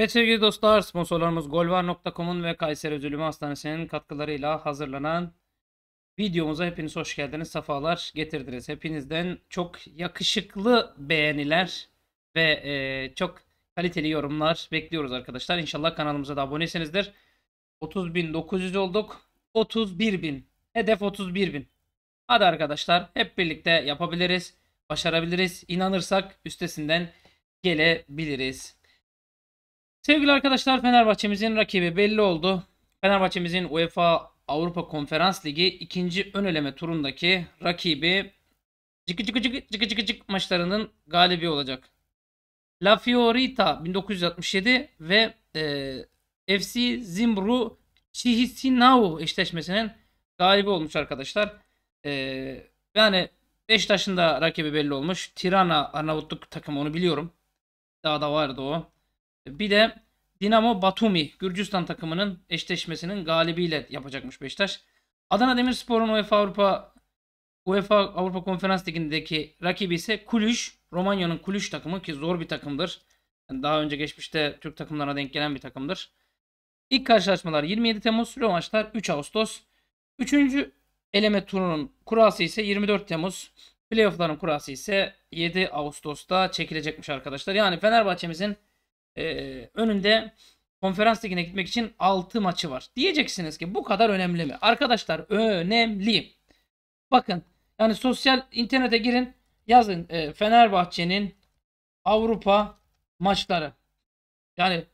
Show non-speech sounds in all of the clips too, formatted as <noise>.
Evet sevgili dostlar sponsorlarımız golvar.com'un ve Kayseri Özülümü Hastanesi'nin katkılarıyla hazırlanan videomuza hepiniz hoş geldiniz. Safalar getirdiniz. Hepinizden çok yakışıklı beğeniler ve e, çok kaliteli yorumlar bekliyoruz arkadaşlar. İnşallah kanalımıza da abonesinizdir. 30.900 olduk. 31.000. Hedef 31.000. Hadi arkadaşlar hep birlikte yapabiliriz. Başarabiliriz. İnanırsak üstesinden gelebiliriz. Sevgili arkadaşlar Fenerbahçe'mizin rakibi belli oldu. Fenerbahçe'mizin UEFA Avrupa Konferans Ligi ikinci ön eleme turundaki rakibi cıkı cıkı cıkı cıkı cıkı cık maçlarının galibi olacak. La Fiorita 1967 ve e, FC Zimbru Chihisinau eşleşmesinin galibi olmuş arkadaşlar. E, yani Beşiktaş'ın da rakibi belli olmuş. Tirana Arnavutluk takımı onu biliyorum. Daha da vardı o. Bir de Dinamo Batumi Gürcistan takımının eşleşmesinin galibiyle yapacakmış Beşiktaş. Adana Demirspor'un UEFA Avrupa UEFA Avrupa Konferans Ligi'ndeki rakibi ise Kulüş. Romanya'nın Kulüş takımı ki zor bir takımdır. Yani daha önce geçmişte Türk takımlarına denk gelen bir takımdır. İlk karşılaşmalar 27 Temmuz, rövanşlar 3 Ağustos. Üçüncü eleme turunun kurası ise 24 Temmuz. Playoff'ların kurası ise 7 Ağustos'ta çekilecekmiş arkadaşlar. Yani Fenerbahçe'mizin ee, önünde konferans ligine gitmek için 6 maçı var. Diyeceksiniz ki bu kadar önemli mi? Arkadaşlar önemli. Bakın yani sosyal internete girin yazın e, Fenerbahçe'nin Avrupa maçları. Yani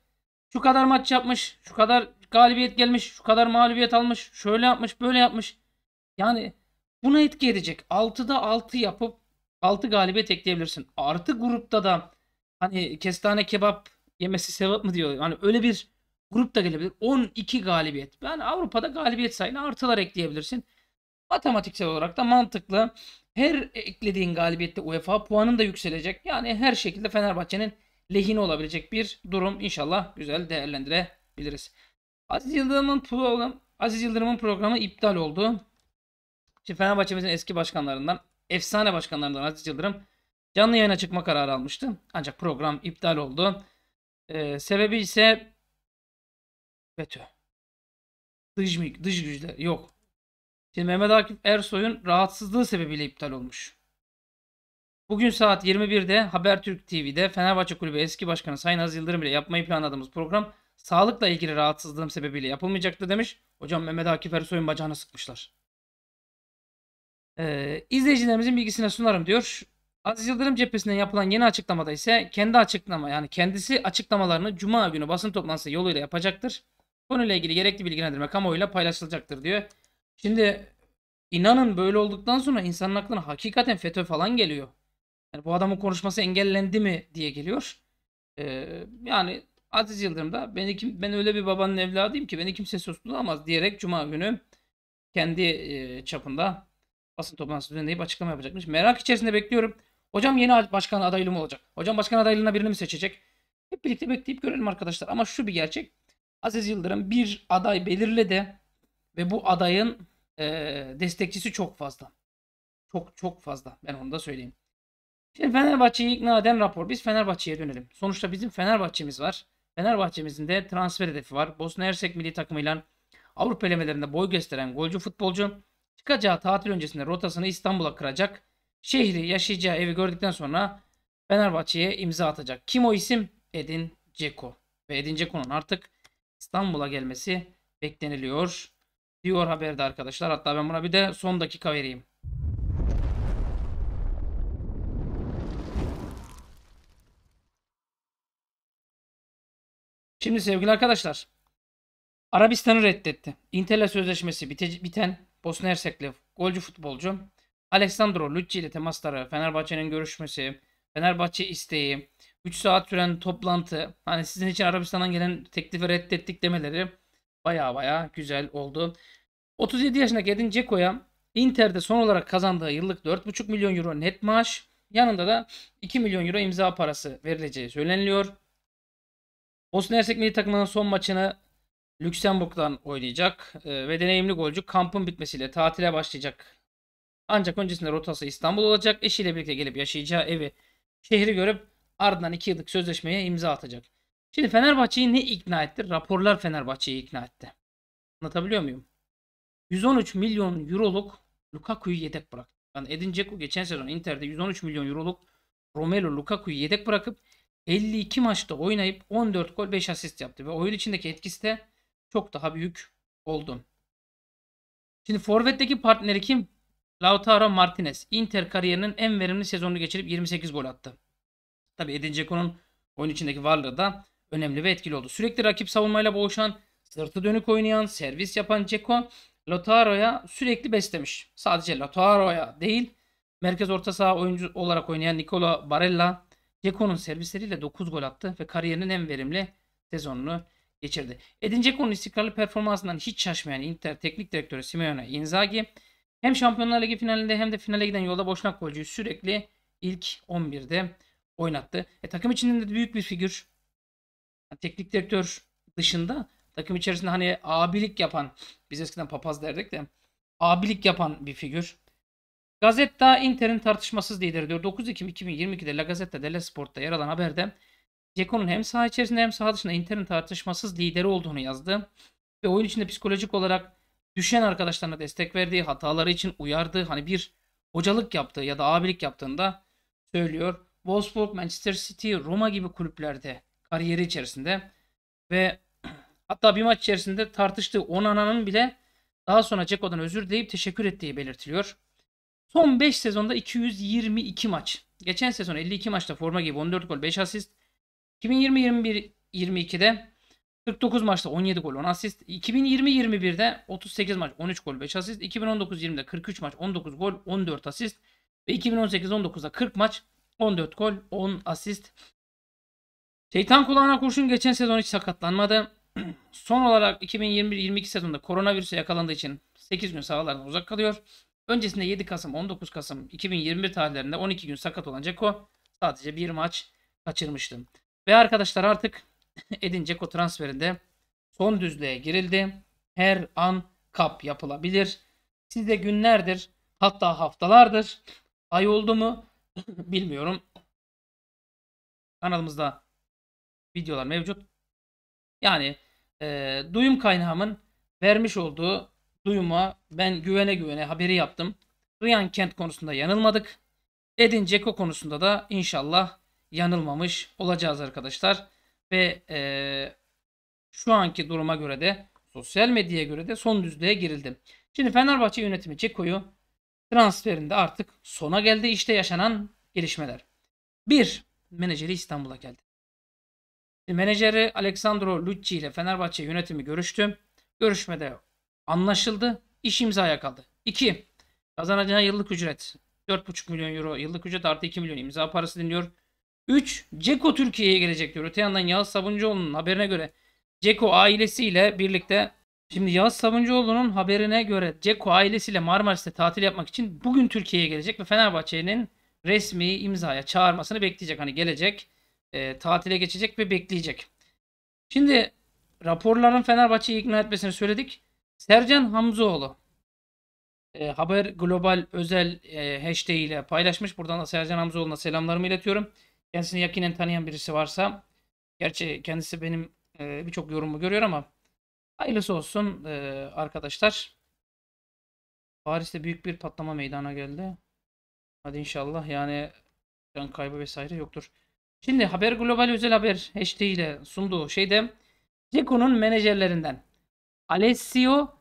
şu kadar maç yapmış, şu kadar galibiyet gelmiş, şu kadar mağlubiyet almış, şöyle yapmış, böyle yapmış. Yani buna etki edecek. 6'da 6 yapıp 6 galibiyet ekleyebilirsin. Artı grupta da hani kestane kebap yemesi sevap mı diyor. Hani öyle bir grup da gelebilir. 12 galibiyet. Ben yani Avrupa'da galibiyet sayına artılar ekleyebilirsin. Matematiksel olarak da mantıklı. Her eklediğin galibiyette UEFA puanın da yükselecek. Yani her şekilde Fenerbahçe'nin lehine olabilecek bir durum. İnşallah güzel değerlendirebiliriz. Aziz Yıldırım'ın program Aziz Yıldırım'ın programı iptal oldu. Şimdi Fenerbahçe'mizin eski başkanlarından, efsane başkanlarından Aziz Yıldırım canlı yayına çıkma kararı almıştı. Ancak program iptal oldu. Ee, sebebi ise FETÖ. Dış, dış güçler yok. Şimdi Mehmet Akif Ersoy'un rahatsızlığı sebebiyle iptal olmuş. Bugün saat 21'de Habertürk TV'de Fenerbahçe Kulübü eski başkanı Sayın Aziz Yıldırım ile yapmayı planladığımız program sağlıkla ilgili rahatsızlığım sebebiyle yapılmayacaktı demiş. Hocam Mehmet Akif Ersoy'un bacağına sıkmışlar. Ee, izleyicilerimizin bilgisine sunarım diyor. Aziz Yıldırım cephesinden yapılan yeni açıklamada ise kendi açıklama yani kendisi açıklamalarını cuma günü basın toplantısı yoluyla yapacaktır. Konuyla ilgili gerekli bilgilendirme kamuoyuyla paylaşılacaktır diyor. Şimdi inanın böyle olduktan sonra insanın aklına hakikaten FETÖ falan geliyor. Yani bu adamın konuşması engellendi mi diye geliyor. Ee, yani Aziz Yıldırım da beni kim, ben öyle bir babanın evladıyım ki beni kimse susturamaz diyerek cuma günü kendi e, çapında basın toplantısı düzenleyip açıklama yapacakmış. Merak içerisinde bekliyorum. Hocam yeni başkan adaylığı mı olacak? Hocam başkan adaylığına birini mi seçecek? Hep birlikte bekleyip görelim arkadaşlar. Ama şu bir gerçek. Aziz Yıldırım bir aday belirledi ve bu adayın e, destekçisi çok fazla. Çok çok fazla. Ben onu da söyleyeyim. Şimdi Fenerbahçe'yi ikna eden rapor. Biz Fenerbahçe'ye dönelim. Sonuçta bizim Fenerbahçe'miz var. Fenerbahçe'mizin de transfer hedefi var. Bosna Hersek milli takımıyla Avrupa elemelerinde boy gösteren golcü futbolcu çıkacağı tatil öncesinde rotasını İstanbul'a kıracak Şehri, yaşayacağı evi gördükten sonra Fenerbahçe'ye imza atacak. Kim o isim? Edin Ceko. Ve Edin Ceko'nun artık İstanbul'a gelmesi bekleniliyor. Diyor haberde arkadaşlar. Hatta ben buna bir de son dakika vereyim. Şimdi sevgili arkadaşlar. Arabistan'ı reddetti. Inter'le sözleşmesi bite, biten Bosna Hersekli golcü futbolcu Alessandro Lucci ile temasları, Fenerbahçe'nin görüşmesi, Fenerbahçe isteği, 3 saat süren toplantı, hani sizin için Arabistan'dan gelen teklifi reddettik demeleri baya baya güzel oldu. 37 yaşındaki Edin Ceko'ya Inter'de son olarak kazandığı yıllık 4,5 milyon euro net maaş, yanında da 2 milyon euro imza parası verileceği söyleniliyor. Bosna Hersek milli takımının son maçını Lüksemburg'dan oynayacak ve deneyimli golcü kampın bitmesiyle tatile başlayacak ancak öncesinde rotası İstanbul olacak. Eşiyle birlikte gelip yaşayacağı evi, şehri görüp ardından 2 yıllık sözleşmeye imza atacak. Şimdi Fenerbahçe'yi ne ikna etti? Raporlar Fenerbahçe'yi ikna etti. Anlatabiliyor muyum? 113 milyon euroluk Lukaku'yu yedek bıraktı. Yani Edin Dzeko geçen sezon Inter'de 113 milyon euroluk Romelu Lukaku'yu yedek bırakıp 52 maçta oynayıp 14 gol 5 asist yaptı. Ve oyun içindeki etkisi de çok daha büyük oldu. Şimdi Forvet'teki partneri kim? Lautaro Martinez Inter kariyerinin en verimli sezonunu geçirip 28 gol attı. Tabi Edin Dzeko'nun oyun içindeki varlığı da önemli ve etkili oldu. Sürekli rakip savunmayla boğuşan, sırtı dönük oynayan, servis yapan Dzeko Lautaro'ya sürekli beslemiş. Sadece Lautaro'ya değil, merkez orta saha oyuncu olarak oynayan Nicola Barella Dzeko'nun servisleriyle 9 gol attı ve kariyerinin en verimli sezonunu geçirdi. Edin Dzeko'nun istikrarlı performansından hiç şaşmayan Inter teknik direktörü Simeone Inzaghi hem Şampiyonlar Ligi finalinde hem de finale giden yolda Boşnak golcüyü sürekli ilk 11'de oynattı. E, takım içinde de büyük bir figür. teknik direktör dışında takım içerisinde hani abilik yapan biz eskiden papaz derdik de abilik yapan bir figür. Gazetta Inter'in tartışmasız lideri diyor. 9 Ekim 2022'de La Gazzetta dello Sport'ta yer alan haberde Ceko'nun hem saha içerisinde hem saha dışında Inter'in tartışmasız lideri olduğunu yazdı. Ve oyun içinde psikolojik olarak düşen arkadaşlarına destek verdiği, hataları için uyardığı, hani bir hocalık yaptığı ya da abilik yaptığında söylüyor. Wolfsburg, Manchester City, Roma gibi kulüplerde kariyeri içerisinde ve <clears throat> hatta bir maç içerisinde tartıştığı on Onana'nın bile daha sonra Ceko'dan özür deyip teşekkür ettiği belirtiliyor. Son 5 sezonda 222 maç. Geçen sezon 52 maçta forma gibi 14 gol 5 asist. 2020-21-22'de 49 maçta 17 gol 10 asist. 2020-21'de 38 maç 13 gol 5 asist. 2019-20'de 43 maç 19 gol 14 asist. Ve 2018-19'da 40 maç 14 gol 10 asist. Şeytan kulağına kurşun geçen sezon hiç sakatlanmadı. <clears throat> Son olarak 2021-22 sezonunda koronavirüse yakalandığı için 8 gün sahalardan uzak kalıyor. Öncesinde 7 Kasım 19 Kasım 2021 tarihlerinde 12 gün sakat olan Ceko sadece bir maç kaçırmıştı. Ve arkadaşlar artık Edin Dzeko transferinde son düzlüğe girildi. Her an kap yapılabilir. Siz de günlerdir hatta haftalardır ay oldu mu <clears throat> bilmiyorum. Kanalımızda videolar mevcut. Yani e, duyum kaynağımın vermiş olduğu duyuma ben güvene güvene haberi yaptım. Ryan Kent konusunda yanılmadık. Edin Dzeko konusunda da inşallah yanılmamış olacağız arkadaşlar ve e, şu anki duruma göre de sosyal medyaya göre de son düzlüğe girildi. Şimdi Fenerbahçe yönetimi Çekoyu transferinde artık sona geldi işte yaşanan gelişmeler. Bir, Menajeri İstanbul'a geldi. Menajeri Alexandro Lucci ile Fenerbahçe yönetimi görüştü. Görüşmede anlaşıldı. İş imzaya kaldı. İki, Kazanacağı yıllık ücret 4,5 milyon euro yıllık ücret artı 2 milyon imza parası dinliyor. 3. Ceko Türkiye'ye gelecek diyor. Öte yandan Yağız Sabuncuoğlu'nun haberine göre Ceko ailesiyle birlikte Şimdi Yağız Sabuncuoğlu'nun haberine göre Ceko ailesiyle Marmaris'te tatil yapmak için bugün Türkiye'ye gelecek ve Fenerbahçe'nin resmi imzaya çağırmasını bekleyecek. Hani gelecek, e, tatile geçecek ve bekleyecek. Şimdi raporların Fenerbahçe'yi ikna etmesini söyledik. Sercan Hamzoğlu e, Haber Global özel e, hashtag ile paylaşmış. Buradan da Sercan Hamzoğlu'na selamlarımı iletiyorum kendisini yakinen tanıyan birisi varsa gerçi kendisi benim e, birçok yorumu görüyor ama hayırlısı olsun e, arkadaşlar. Paris'te büyük bir patlama meydana geldi. Hadi inşallah yani can kaybı vesaire yoktur. Şimdi Haber Global özel haber HT ile sunduğu şeyde Ceko'nun menajerlerinden Alessio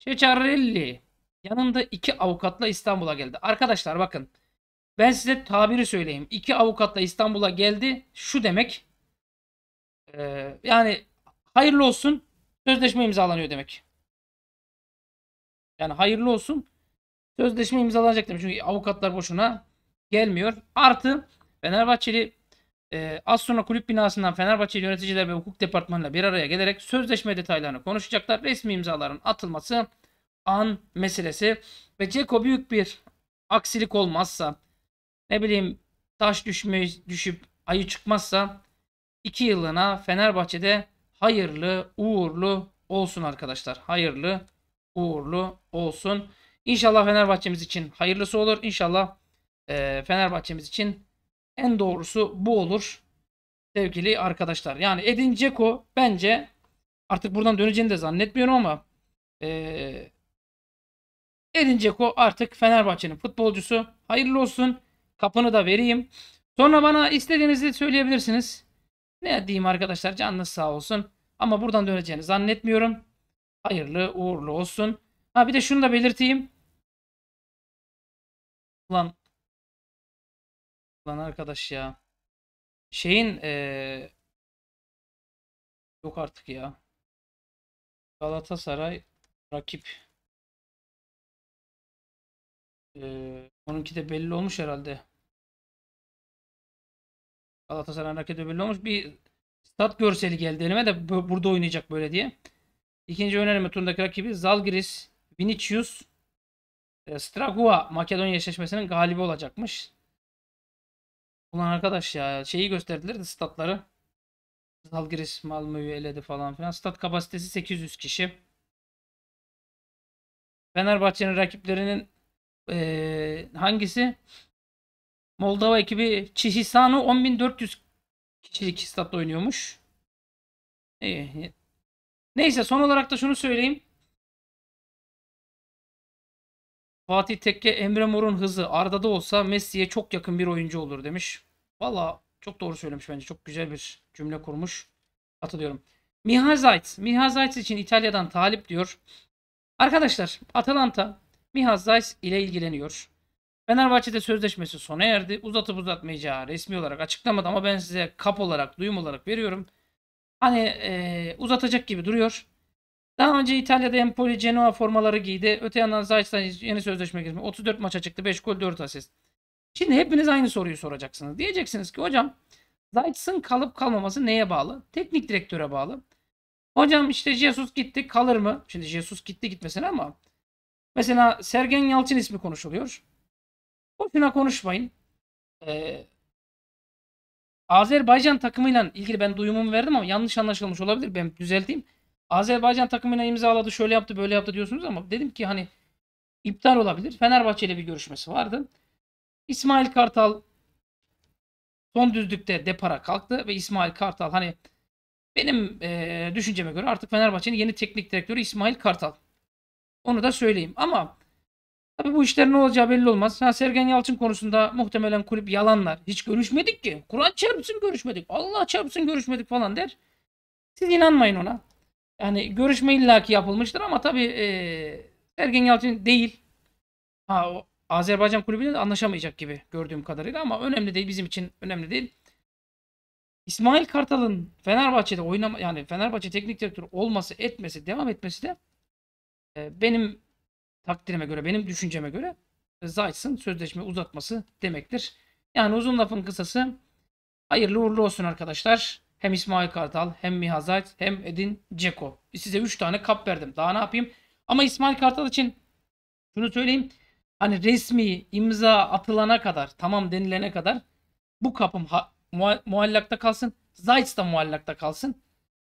Cecarelli yanında iki avukatla İstanbul'a geldi. Arkadaşlar bakın ben size tabiri söyleyeyim. İki avukatla İstanbul'a geldi. Şu demek. E, yani hayırlı olsun. Sözleşme imzalanıyor demek. Yani hayırlı olsun. Sözleşme imzalanacak demek. Çünkü avukatlar boşuna gelmiyor. Artı Fenerbahçeli e, az sonra kulüp binasından Fenerbahçeli yöneticiler ve hukuk departmanıyla bir araya gelerek sözleşme detaylarını konuşacaklar. Resmi imzaların atılması an meselesi ve Ceko büyük bir aksilik olmazsa ne bileyim taş düşmüş, düşüp ayı çıkmazsa 2 yıllığına Fenerbahçe'de hayırlı uğurlu olsun arkadaşlar. Hayırlı uğurlu olsun. İnşallah Fenerbahçe'miz için hayırlısı olur. İnşallah e, Fenerbahçe'miz için en doğrusu bu olur. Sevgili arkadaşlar. Yani Edin Dzeko bence artık buradan döneceğini de zannetmiyorum ama e, Edin Dzeko artık Fenerbahçe'nin futbolcusu. Hayırlı olsun. Kapını da vereyim. Sonra bana istediğinizi söyleyebilirsiniz. Ne diyeyim arkadaşlar canınız sağ olsun. Ama buradan döneceğini zannetmiyorum. Hayırlı uğurlu olsun. Ha bir de şunu da belirteyim. Ulan. Ulan arkadaş ya. Şeyin ee... Yok artık ya. Galatasaray rakip. Ee, onunki de belli olmuş herhalde. Galatasaray hareketi belli olmuş. Bir stat görseli geldi elime de burada oynayacak böyle diye. İkinci önerme turundaki rakibi Zalgiris Vinicius e, Stragua Makedonya eşleşmesinin galibi olacakmış. Ulan arkadaş ya şeyi gösterdiler de statları. Zalgiris Malmö'yü eledi falan filan. Stat kapasitesi 800 kişi. Fenerbahçe'nin rakiplerinin ee, hangisi? Moldova ekibi Çihisano 10.400 kişilik statla oynuyormuş. İyi. Neyse son olarak da şunu söyleyeyim. Fatih Tekke Emre Mor'un hızı Arda'da olsa Messi'ye çok yakın bir oyuncu olur demiş. Valla çok doğru söylemiş bence. Çok güzel bir cümle kurmuş. Katılıyorum. Miha Zayt. Miha Zayt için İtalya'dan talip diyor. Arkadaşlar Atalanta Miha Zayt ile ilgileniyor. Fenerbahçe'de sözleşmesi sona erdi. Uzatıp uzatmayacağı resmi olarak açıklamadı ama ben size kap olarak, duyum olarak veriyorum. Hani e, uzatacak gibi duruyor. Daha önce İtalya'da Empoli Genoa formaları giydi. Öte yandan Zayt'tan yeni sözleşme girdi. 34 maça çıktı. 5 gol 4 asist. Şimdi hepiniz aynı soruyu soracaksınız. Diyeceksiniz ki hocam Zayt'sın kalıp kalmaması neye bağlı? Teknik direktöre bağlı. Hocam işte Jesus gitti kalır mı? Şimdi Jesus gitti gitmesine ama mesela Sergen Yalçın ismi konuşuluyor. Boşuna konuşmayın. Ee, Azerbaycan takımıyla ilgili ben duyumumu verdim ama yanlış anlaşılmış olabilir. Ben düzelteyim. Azerbaycan takımıyla imzaladı, şöyle yaptı, böyle yaptı diyorsunuz ama dedim ki hani iptal olabilir. Fenerbahçe ile bir görüşmesi vardı. İsmail Kartal son düzlükte depara kalktı ve İsmail Kartal hani benim e, düşünceme göre artık Fenerbahçe'nin yeni teknik direktörü İsmail Kartal. Onu da söyleyeyim ama Tabii bu işlerin ne olacağı belli olmaz. Ha, Sergen Yalçın konusunda muhtemelen kulüp yalanlar. Hiç görüşmedik ki. Kur'an çarpsın görüşmedik. Allah çarpsın görüşmedik falan der. Siz inanmayın ona. Yani görüşme illaki yapılmıştır ama tabii e, Sergen Yalçın değil. Ha, o Azerbaycan kulübüyle anlaşamayacak gibi gördüğüm kadarıyla ama önemli değil bizim için önemli değil. İsmail Kartal'ın Fenerbahçe'de oynama yani Fenerbahçe teknik direktörü olması etmesi devam etmesi de e, benim takdirime göre, benim düşünceme göre Zayt’ın sözleşme uzatması demektir. Yani uzun lafın kısası hayırlı uğurlu olsun arkadaşlar. Hem İsmail Kartal, hem Miha Zayt, hem Edin Ceko. Size 3 tane kap verdim. Daha ne yapayım? Ama İsmail Kartal için şunu söyleyeyim. Hani resmi imza atılana kadar, tamam denilene kadar bu kapım muallakta kalsın. Zayt da muallakta kalsın.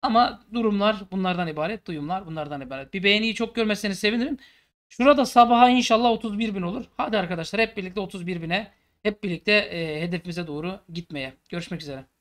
Ama durumlar bunlardan ibaret, duyumlar bunlardan ibaret. Bir beğeniyi çok görmezseniz sevinirim. Şurada sabaha inşallah 31 bin olur. Hadi arkadaşlar hep birlikte 31 bine hep birlikte e, hedefimize doğru gitmeye. Görüşmek üzere.